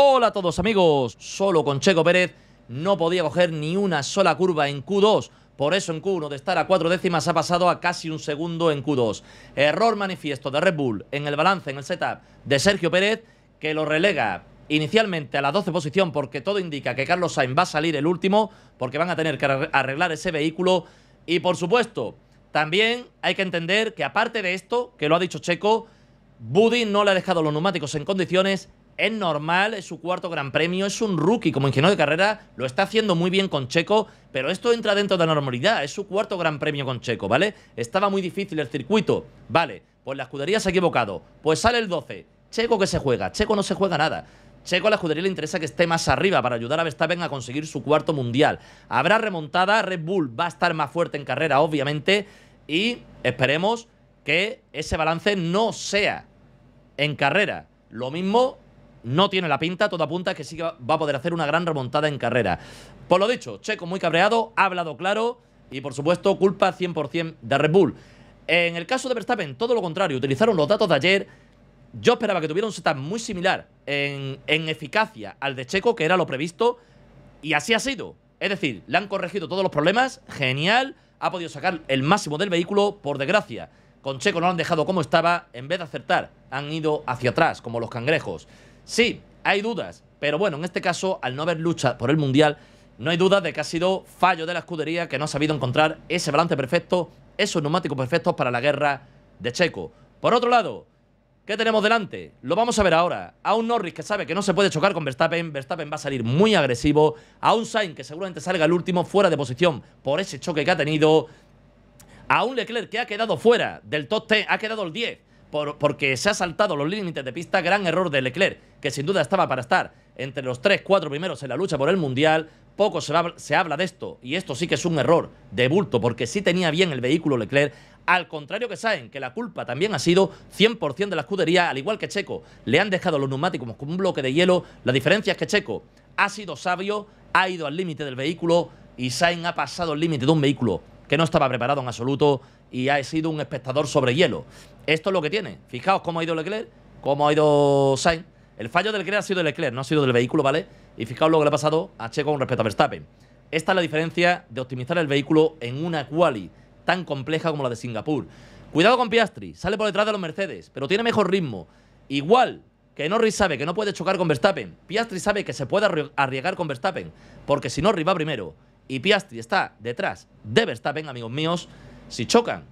Hola a todos amigos, solo con Checo Pérez no podía coger ni una sola curva en Q2. Por eso en Q1 de estar a cuatro décimas ha pasado a casi un segundo en Q2. Error manifiesto de Red Bull en el balance, en el setup de Sergio Pérez, que lo relega inicialmente a la 12 posición porque todo indica que Carlos Sainz va a salir el último porque van a tener que arreglar ese vehículo y por supuesto también hay que entender que aparte de esto, que lo ha dicho Checo, Buddy no le ha dejado los neumáticos en condiciones es normal, es su cuarto gran premio, es un rookie como ingeniero de carrera, lo está haciendo muy bien con Checo, pero esto entra dentro de la normalidad, es su cuarto gran premio con Checo, ¿vale? Estaba muy difícil el circuito, vale, pues la escudería se ha equivocado, pues sale el 12, Checo que se juega, Checo no se juega nada. Checo a la escudería le interesa que esté más arriba para ayudar a Verstappen a conseguir su cuarto mundial. Habrá remontada, Red Bull va a estar más fuerte en carrera, obviamente, y esperemos que ese balance no sea en carrera. Lo mismo no tiene la pinta, todo apunta que sí va a poder hacer una gran remontada en carrera. Por lo dicho, Checo muy cabreado, ha hablado claro y por supuesto culpa 100% de Red Bull. En el caso de Verstappen, todo lo contrario, utilizaron los datos de ayer. Yo esperaba que tuviera un setup muy similar en, eficacia al de Checo, que era lo previsto, y así ha sido. Es decir, le han corregido todos los problemas, genial, ha podido sacar el máximo del vehículo, por desgracia. Con Checo no lo han dejado como estaba, en vez de acertar, han ido hacia atrás, como los cangrejos. Sí, hay dudas, pero bueno, en este caso, al no haber lucha por el Mundial, no hay duda de que ha sido fallo de la escudería que no ha sabido encontrar ese balance perfecto, esos neumáticos perfectos para la guerra de Checo. Por otro lado, ¿qué tenemos delante? Lo vamos a ver ahora. A un Norris que sabe que no se puede chocar con Verstappen, Verstappen va a salir muy agresivo. A un Sainz que seguramente salga el último fuera de posición por ese choque que ha tenido. A un Leclerc que ha quedado fuera del top 10, ha quedado el 10 porque se ha saltado los límites de pista, gran error de Leclerc, que sin duda estaba para estar entre los 3, 4 primeros en la lucha por el Mundial. Poco se, habla de esto, y esto sí que es un error de bulto, porque sí tenía bien el vehículo Leclerc, al contrario que saben que la culpa también ha sido 100% de la escudería, al igual que Checo. Le han dejado los neumáticos como un bloque de hielo. La diferencia es que Checo ha sido sabio, ha ido al límite del vehículo y Sainz ha pasado el límite de un vehículo que no estaba preparado en absoluto y ha sido un espectador sobre hielo. Esto es lo que tiene. Fijaos cómo ha ido Leclerc, cómo ha ido Sainz. El fallo del Leclerc ha sido de Leclerc, no ha sido del vehículo, ¿vale? Y fijaos lo que le ha pasado a Checo con respecto a Verstappen. Esta es la diferencia de optimizar el vehículo en una quali tan compleja como la de Singapur. Cuidado con Piastri, sale por detrás de los Mercedes, pero tiene mejor ritmo. Igual que Norris sabe que no puede chocar con Verstappen, Piastri sabe que se puede arriesgar con Verstappen, porque si Norris va primero y Piastri está detrás de Verstappen, amigos míos, si chocan,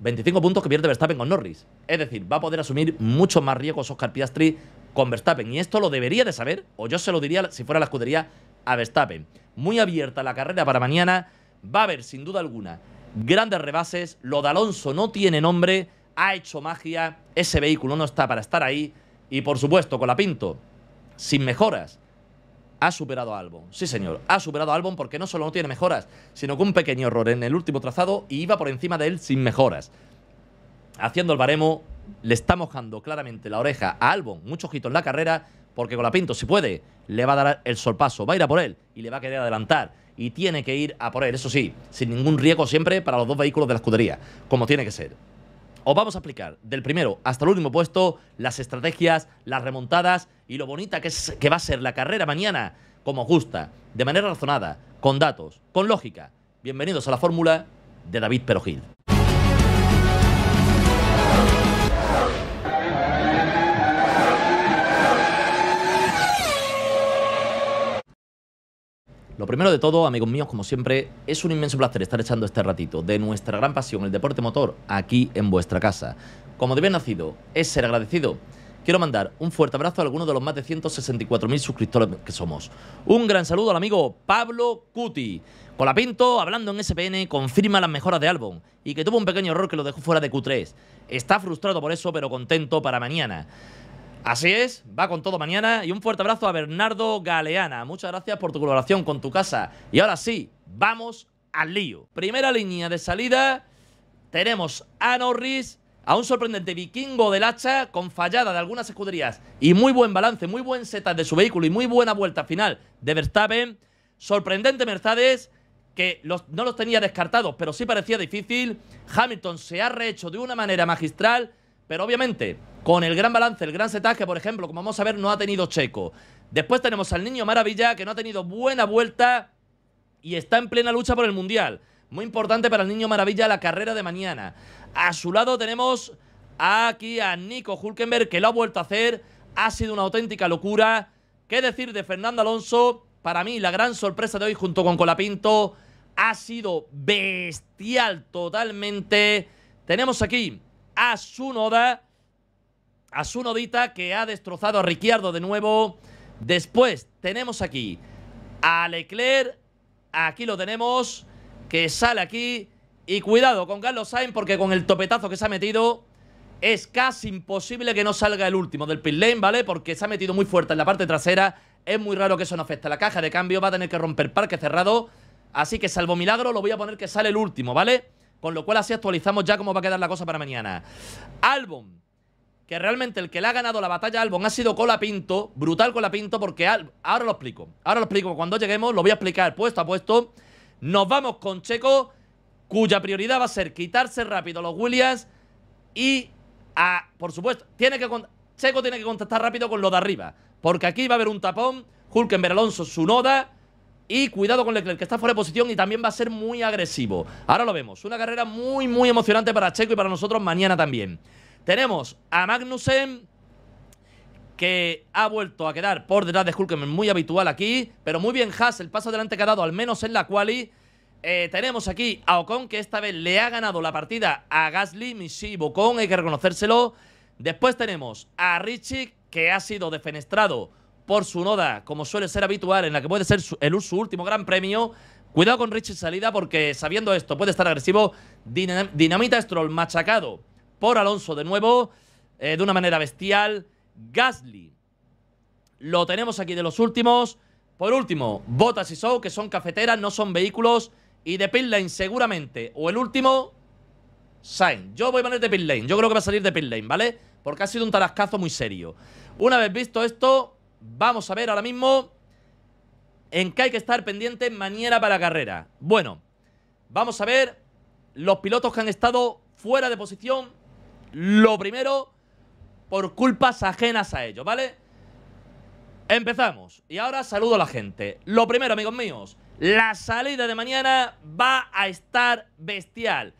25 puntos que pierde Verstappen con Norris. Es decir, va a poder asumir mucho más riesgos Oscar Piastri con Verstappen. Y esto lo debería de saber, o yo se lo diría si fuera la escudería a Verstappen. Muy abierta la carrera para mañana. Va a haber, sin duda alguna, grandes rebases. Lo de Alonso no tiene nombre. Ha hecho magia. Ese vehículo no está para estar ahí. Y por supuesto, con la Pinto, sin mejoras ha superado a Albon. Sí, señor, ha superado a Albon porque no solo no tiene mejoras, sino que un pequeño error en el último trazado y iba por encima de él sin mejoras. Haciendo el baremo, le está mojando claramente la oreja a Albon, mucho ojito en la carrera, porque con la Pinto, si puede, le va a dar el sol paso. va a ir a por él y le va a querer adelantar. Y tiene que ir a por él, eso sí, sin ningún riesgo siempre para los dos vehículos de la escudería, como tiene que ser. Os vamos a explicar del primero hasta el último puesto las estrategias, las remontadas y lo bonita que, que va a ser la carrera mañana, como gusta, de manera razonada, con datos, con lógica. Bienvenidos a la fórmula de David Perogil. Lo primero de todo, amigos míos, como siempre, es un inmenso placer estar echando este ratito de nuestra gran pasión, el deporte motor, aquí en vuestra casa. Como de bien nacido, es ser agradecido. Quiero mandar un fuerte abrazo a algunos de los más de 164.000 suscriptores que somos. Un gran saludo al amigo Pablo Cuti. Colapinto, hablando en SPN, confirma las mejoras de álbum y que tuvo un pequeño error que lo dejó fuera de Q3. Está frustrado por eso, pero contento para mañana. Así es, va con todo mañana y un fuerte abrazo a Bernardo Galeana. Muchas gracias por tu colaboración con tu casa. Y ahora sí, vamos al lío. Primera línea de salida, tenemos a Norris, a un sorprendente vikingo del hacha con fallada de algunas escuderías y muy buen balance, muy buen setup de su vehículo y muy buena vuelta final de Verstappen. Sorprendente Mercedes que no los tenía descartados, pero sí parecía difícil. Hamilton se ha rehecho de una manera magistral, pero obviamente con el gran balance, el gran setaje, por ejemplo, como vamos a ver, no ha tenido Checo. Después tenemos al niño Maravilla, que no ha tenido buena vuelta y está en plena lucha por el Mundial. Muy importante para el niño Maravilla la carrera de mañana. A su lado tenemos aquí a Nico Hulkenberg, que lo ha vuelto a hacer. Ha sido una auténtica locura. ¿Qué decir de Fernando Alonso? Para mí, la gran sorpresa de hoy junto con Colapinto ha sido bestial totalmente. Tenemos aquí a Sunoda a su nodita que ha destrozado a Ricciardo de nuevo. Después tenemos aquí a Leclerc. Aquí lo tenemos. Que sale aquí. Y cuidado con Carlos Sainz porque con el topetazo que se ha metido es casi imposible que no salga el último del pit lane, ¿vale? Porque se ha metido muy fuerte en la parte trasera. Es muy raro que eso no afecte. La caja de cambio va a tener que romper parque cerrado. Así que salvo milagro lo voy a poner que sale el último, ¿vale? Con lo cual así actualizamos ya cómo va a quedar la cosa para mañana. álbum que realmente el que le ha ganado la batalla a Albon ha sido pinto brutal pinto porque ahora lo explico, ahora lo explico, cuando lleguemos lo voy a explicar puesto a puesto. Nos vamos con Checo, cuya prioridad va a ser quitarse rápido los Williams y, a, por supuesto, tiene que Checo tiene que contestar rápido con lo de arriba, porque aquí va a haber un tapón, Hulkenberg, Alonso, su noda y cuidado con Leclerc, que está fuera de posición y también va a ser muy agresivo. Ahora lo vemos, una carrera muy, muy emocionante para Checo y para nosotros mañana también. Tenemos a Magnussen que ha vuelto a quedar por detrás de Hulkenberg, muy habitual aquí, pero muy bien Haas, el paso adelante que ha dado, al menos en la quali. Eh, tenemos aquí a Ocon, que esta vez le ha ganado la partida a Gasly, Michi Bocón, hay que reconocérselo. Después tenemos a Richie, que ha sido defenestrado por su noda, como suele ser habitual, en la que puede ser su, último gran premio. Cuidado con Richie salida, porque sabiendo esto puede estar agresivo. Dinamita Stroll machacado por Alonso de nuevo, eh, de una manera bestial. Gasly, lo tenemos aquí de los últimos. Por último, Botas y Show, que son cafeteras, no son vehículos. Y de pit lane seguramente, o el último, Sain. Yo voy a poner de pit yo creo que va a salir de lane, ¿vale? Porque ha sido un tarascazo muy serio. Una vez visto esto, vamos a ver ahora mismo en qué hay que estar pendiente mañana para la carrera. Bueno, vamos a ver los pilotos que han estado fuera de posición lo primero, por culpas ajenas a ellos, ¿vale? Empezamos. Y ahora saludo a la gente. Lo primero, amigos míos, la salida de mañana va a estar bestial.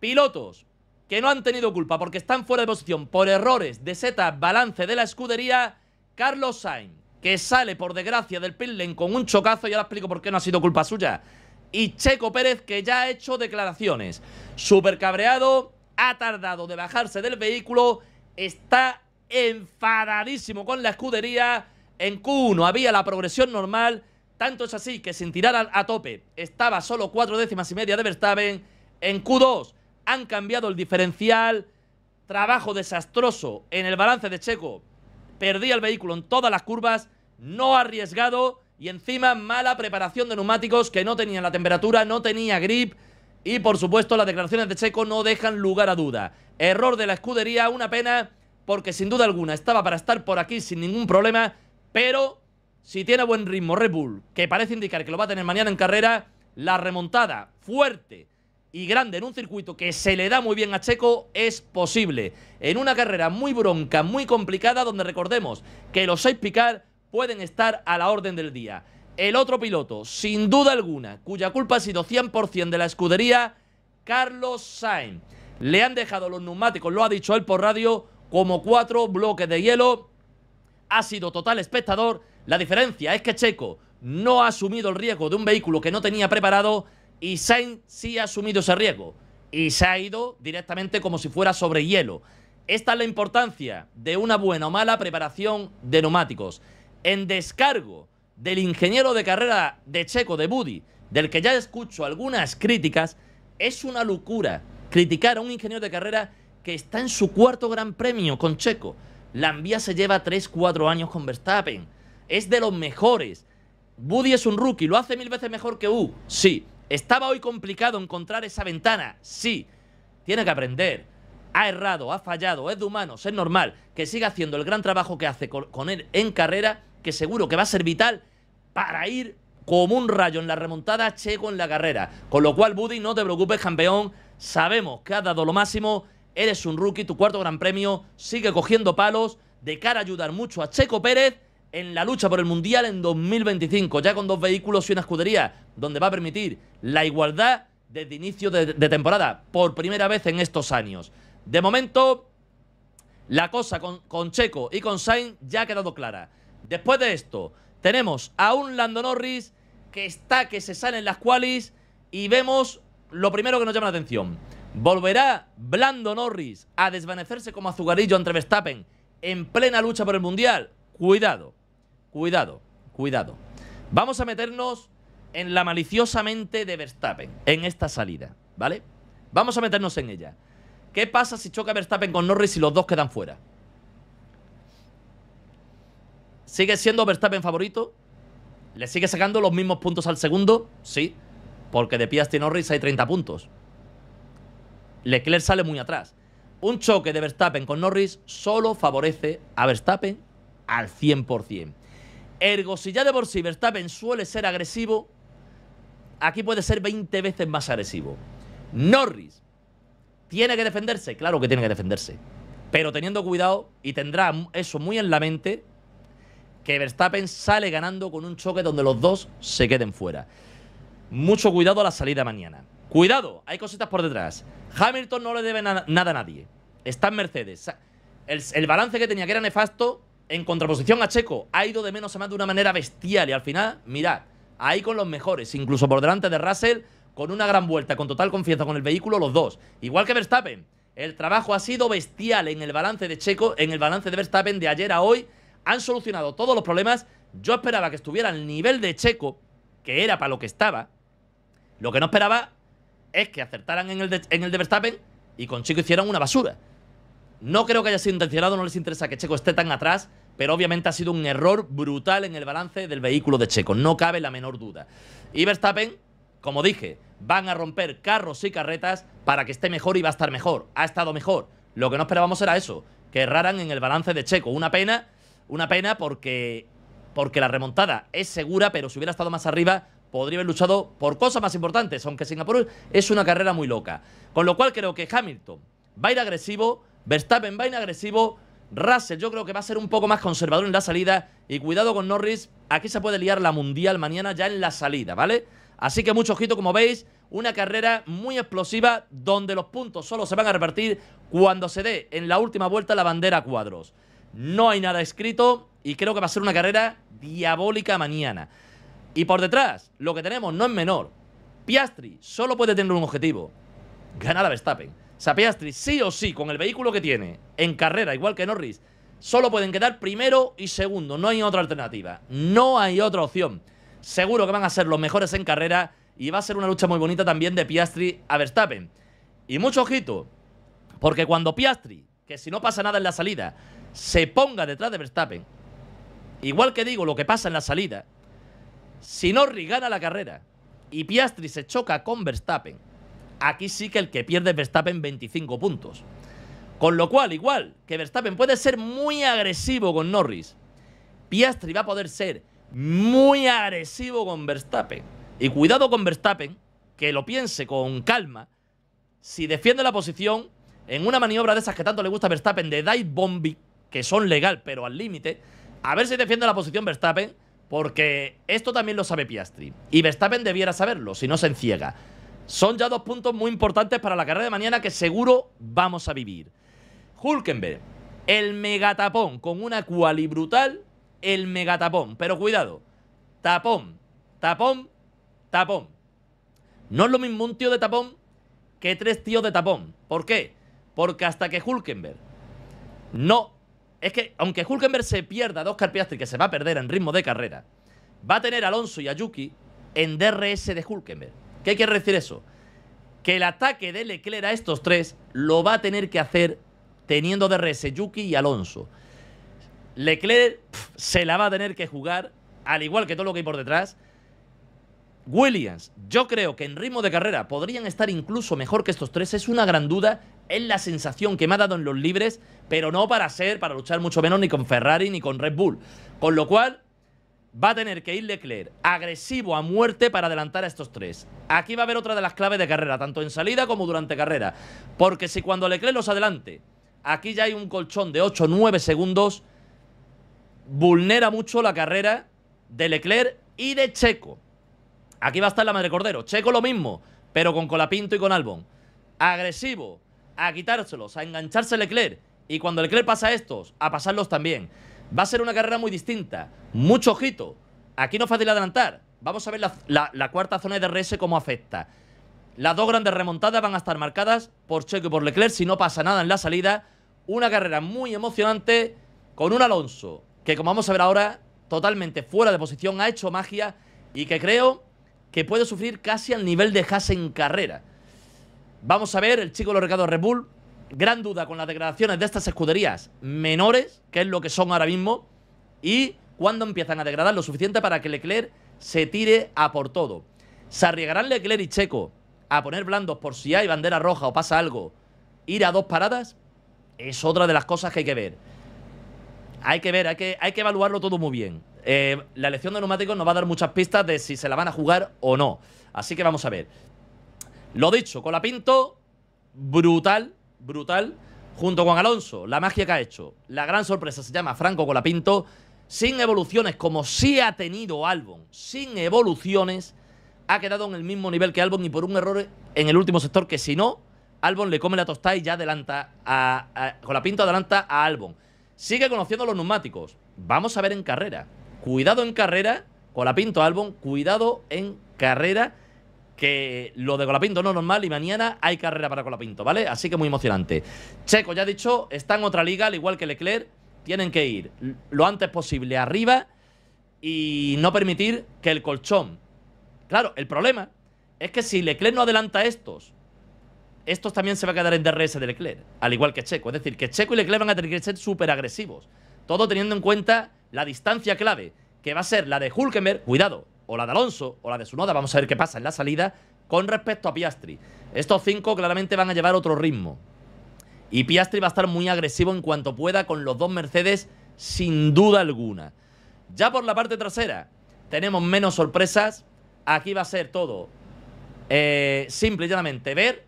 Pilotos que no han tenido culpa porque están fuera de posición por errores de seta balance de la escudería, Carlos Sainz, que sale por desgracia del pit con un chocazo, y ahora explico por qué no ha sido culpa suya, y Checo Pérez, que ya ha hecho declaraciones. Supercabreado. cabreado, ha tardado de bajarse del vehículo, está enfadadísimo con la escudería. En Q1 había la progresión normal, tanto es así que sin tirar a, tope estaba solo cuatro décimas y media de Verstappen. En Q2 han cambiado el diferencial, trabajo desastroso en el balance de Checo. Perdía el vehículo en todas las curvas, no arriesgado y encima mala preparación de neumáticos que no tenían la temperatura, no tenía grip. Y por supuesto, las declaraciones de Checo no dejan lugar a duda. Error de la escudería, una pena, porque sin duda alguna estaba para estar por aquí sin ningún problema, pero si tiene buen ritmo Red Bull, que parece indicar que lo va a tener mañana en carrera, la remontada fuerte y grande en un circuito que se le da muy bien a Checo es posible. En una carrera muy bronca, muy complicada, donde recordemos que los seis picar pueden estar a la orden del día. El otro piloto, sin duda alguna, cuya culpa ha sido 100% de la escudería, Carlos Sainz. Le han dejado los neumáticos, lo ha dicho él por radio, como cuatro bloques de hielo. Ha sido total espectador. La diferencia es que Checo no ha asumido el riesgo de un vehículo que no tenía preparado y Sainz sí ha asumido ese riesgo y se ha ido directamente como si fuera sobre hielo. Esta es la importancia de una buena o mala preparación de neumáticos. En descargo, del ingeniero de carrera de Checo, de Buddy, del que ya escucho algunas críticas, es una locura criticar a un ingeniero de carrera que está en su cuarto gran premio con Checo. Lambia se lleva 3-4 años con Verstappen. Es de los mejores. Buddy es un rookie, lo hace mil veces mejor que U. Sí. ¿Estaba hoy complicado encontrar esa ventana? Sí. Tiene que aprender. Ha errado, ha fallado, es de humanos, es normal que siga haciendo el gran trabajo que hace con él en carrera que seguro que va a ser vital para ir como un rayo en la remontada Checo en la carrera. Con lo cual, Buddy, no te preocupes, campeón. Sabemos que has dado lo máximo. Eres un rookie, tu cuarto gran premio sigue cogiendo palos de cara a ayudar mucho a Checo Pérez en la lucha por el Mundial en 2025, ya con dos vehículos y una escudería, donde va a permitir la igualdad desde inicio de, temporada, por primera vez en estos años. De momento, la cosa con, con Checo y con Sainz ya ha quedado clara. Después de esto, tenemos a un Lando Norris que está que se sale en las qualis y vemos lo primero que nos llama la atención. ¿Volverá Blando Norris a desvanecerse como azucarillo entre Verstappen en plena lucha por el Mundial? Cuidado, cuidado, cuidado. Vamos a meternos en la maliciosa mente de Verstappen en esta salida, ¿vale? Vamos a meternos en ella. ¿Qué pasa si choca Verstappen con Norris y los dos quedan fuera? ¿Sigue siendo Verstappen favorito? ¿Le sigue sacando los mismos puntos al segundo? Sí, porque de Piastri Norris hay 30 puntos. Leclerc sale muy atrás. Un choque de Verstappen con Norris solo favorece a Verstappen al 100%. Ergo, si ya de por sí Verstappen suele ser agresivo, aquí puede ser 20 veces más agresivo. Norris tiene que defenderse, claro que tiene que defenderse, pero teniendo cuidado y tendrá eso muy en la mente que Verstappen sale ganando con un choque donde los dos se queden fuera. Mucho cuidado a la salida mañana. Cuidado, hay cositas por detrás. Hamilton no le debe nada a nadie. Está en Mercedes. El, el, balance que tenía, que era nefasto, en contraposición a Checo, ha ido de menos a más de una manera bestial. Y al final, mirad, ahí con los mejores, incluso por delante de Russell, con una gran vuelta, con total confianza con el vehículo, los dos. Igual que Verstappen. El trabajo ha sido bestial en el balance de Checo, en el balance de Verstappen de ayer a hoy han solucionado todos los problemas. Yo esperaba que estuviera al nivel de Checo, que era para lo que estaba. Lo que no esperaba es que acertaran en el de, en el de Verstappen y con Checo hicieran una basura. No creo que haya sido intencionado, no les interesa que Checo esté tan atrás, pero obviamente ha sido un error brutal en el balance del vehículo de Checo, no cabe la menor duda. Y Verstappen, como dije, van a romper carros y carretas para que esté mejor y va a estar mejor, ha estado mejor. Lo que no esperábamos era eso, que erraran en el balance de Checo. Una pena una pena porque, porque la remontada es segura, pero si hubiera estado más arriba podría haber luchado por cosas más importantes, aunque Singapur es una carrera muy loca. Con lo cual creo que Hamilton va a ir agresivo, Verstappen va a agresivo, Russell yo creo que va a ser un poco más conservador en la salida y cuidado con Norris, aquí se puede liar la mundial mañana ya en la salida, ¿vale? Así que mucho ojito, como veis, una carrera muy explosiva donde los puntos solo se van a repartir cuando se dé en la última vuelta la bandera a cuadros no hay nada escrito y creo que va a ser una carrera diabólica mañana. Y por detrás, lo que tenemos no es menor. Piastri solo puede tener un objetivo, ganar a Verstappen. O sea, Piastri sí o sí, con el vehículo que tiene, en carrera, igual que Norris, solo pueden quedar primero y segundo. No hay otra alternativa, no hay otra opción. Seguro que van a ser los mejores en carrera y va a ser una lucha muy bonita también de Piastri a Verstappen. Y mucho ojito, porque cuando Piastri, que si no pasa nada en la salida, se ponga detrás de Verstappen, igual que digo lo que pasa en la salida, si Norris gana la carrera y Piastri se choca con Verstappen, aquí sí que el que pierde es Verstappen 25 puntos. Con lo cual, igual que Verstappen puede ser muy agresivo con Norris, Piastri va a poder ser muy agresivo con Verstappen. Y cuidado con Verstappen, que lo piense con calma. Si defiende la posición en una maniobra de esas que tanto le gusta Verstappen de dive bombi que son legal, pero al límite. A ver si defiende la posición Verstappen, porque esto también lo sabe Piastri. Y Verstappen debiera saberlo, si no se enciega. Son ya dos puntos muy importantes para la carrera de mañana que seguro vamos a vivir. Hulkenberg, el megatapón con una quali brutal, el megatapón. Pero cuidado, tapón, tapón, tapón. No es lo mismo un tío de tapón que tres tíos de tapón. ¿Por qué? Porque hasta que Hulkenberg no es que aunque Hulkenberg se pierda a Oscar Piastri, que se va a perder en ritmo de carrera, va a tener a Alonso y a Yuki en DRS de Hulkenberg. ¿Qué quiere decir eso? Que el ataque de Leclerc a estos tres lo va a tener que hacer teniendo DRS Yuki y Alonso. Leclerc se la va a tener que jugar, al igual que todo lo que hay por detrás. Williams, yo creo que en ritmo de carrera podrían estar incluso mejor que estos tres. Es una gran duda es la sensación que me ha dado en los libres, pero no para ser, para luchar mucho menos ni con Ferrari ni con Red Bull. Con lo cual, va a tener que ir Leclerc agresivo a muerte para adelantar a estos tres. Aquí va a haber otra de las claves de carrera, tanto en salida como durante carrera. Porque si cuando Leclerc los adelante, aquí ya hay un colchón de 8-9 segundos, vulnera mucho la carrera de Leclerc y de Checo. Aquí va a estar la madre cordero. Checo lo mismo, pero con Colapinto y con Albon. Agresivo, a quitárselos, a engancharse Leclerc. Y cuando Leclerc pasa a estos, a pasarlos también. Va a ser una carrera muy distinta. Mucho ojito. Aquí no es fácil adelantar. Vamos a ver la, cuarta zona de DRS cómo afecta. Las dos grandes remontadas van a estar marcadas por Checo y por Leclerc si no pasa nada en la salida. Una carrera muy emocionante con un Alonso que, como vamos a ver ahora, totalmente fuera de posición, ha hecho magia y que creo que puede sufrir casi al nivel de Haas en carrera. Vamos a ver, el chico lo los recados Red Bull, gran duda con las degradaciones de estas escuderías menores, que es lo que son ahora mismo, y cuándo empiezan a degradar lo suficiente para que Leclerc se tire a por todo. ¿Se arriesgarán Leclerc y Checo a poner blandos por si hay bandera roja o pasa algo, ir a dos paradas? Es otra de las cosas que hay que ver. Hay que ver, hay que, hay que evaluarlo todo muy bien. Eh, la elección de neumáticos nos va a dar muchas pistas de si se la van a jugar o no. Así que vamos a ver. Lo dicho, Colapinto, brutal, brutal, junto con Alonso, la magia que ha hecho. La gran sorpresa se llama Franco Colapinto, sin evoluciones como sí ha tenido Albon, sin evoluciones, ha quedado en el mismo nivel que Albon y por un error en el último sector que si no, Albon le come la tostada y ya adelanta a, a Colapinto adelanta a Albon. Sigue conociendo los neumáticos. Vamos a ver en carrera. Cuidado en carrera, Colapinto Albon, cuidado en carrera que lo de Colapinto no es normal y mañana hay carrera para Colapinto, ¿vale? Así que muy emocionante. Checo, ya ha dicho, está en otra liga, al igual que Leclerc, tienen que ir lo antes posible arriba y no permitir que el colchón. Claro, el problema es que si Leclerc no adelanta estos, estos también se va a quedar en DRS de Leclerc, al igual que Checo. Es decir, que Checo y Leclerc van a tener que ser súper agresivos. Todo teniendo en cuenta la distancia clave, que va a ser la de Hulkenberg. Cuidado, o la de Alonso o la de Sunoda, vamos a ver qué pasa en la salida, con respecto a Piastri. Estos cinco claramente van a llevar otro ritmo. Y Piastri va a estar muy agresivo en cuanto pueda con los dos Mercedes, sin duda alguna. Ya por la parte trasera tenemos menos sorpresas. Aquí va a ser todo eh, simple y llanamente ver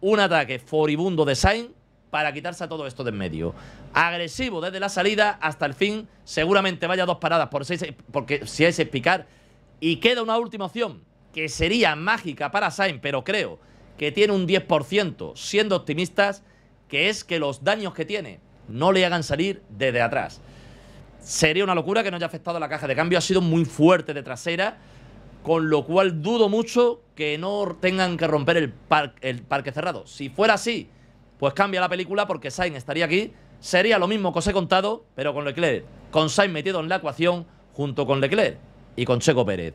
un ataque furibundo de Sainz para quitarse a todo esto de en medio. Agresivo desde la salida hasta el fin, seguramente vaya dos paradas por seis, porque si es explicar. picar. Y queda una última opción, que sería mágica para Sainz, pero creo que tiene un 10%, siendo optimistas, que es que los daños que tiene no le hagan salir desde atrás. Sería una locura que no haya afectado a la caja de cambio, ha sido muy fuerte de trasera, con lo cual dudo mucho que no tengan que romper el parque cerrado. Si fuera así, pues cambia la película porque Sainz estaría aquí. Sería lo mismo que os he contado, pero con Leclerc. Con Sainz metido en la ecuación junto con Leclerc y con Checo Pérez.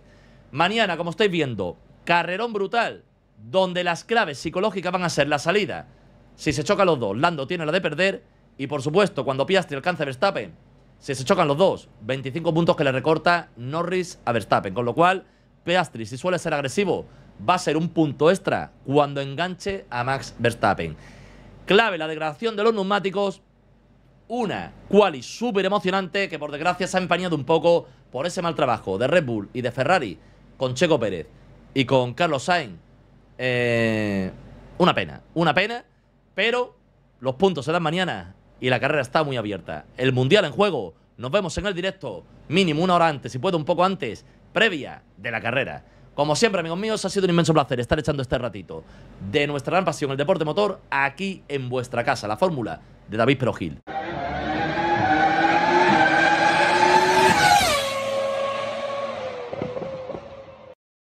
Mañana, como estáis viendo, carrerón brutal, donde las claves psicológicas van a ser la salida. Si se chocan los dos, Lando tiene la de perder. Y por supuesto, cuando Piastri alcance a Verstappen, si se chocan los dos, 25 puntos que le recorta Norris a Verstappen. Con lo cual, Piastri, si suele ser agresivo, va a ser un punto extra cuando enganche a Max Verstappen clave la degradación de los neumáticos. Una quali súper emocionante que por desgracia se ha empañado un poco por ese mal trabajo de Red Bull y de Ferrari con Checo Pérez y con Carlos Sainz. Eh, una pena, una pena, pero los puntos se dan mañana y la carrera está muy abierta. El Mundial en juego. Nos vemos en el directo, mínimo una hora antes, si puedo un poco antes, previa de la carrera. Como siempre, amigos míos, ha sido un inmenso placer estar echando este ratito de nuestra gran pasión, el deporte motor, aquí en vuestra casa, la fórmula de David Perogil.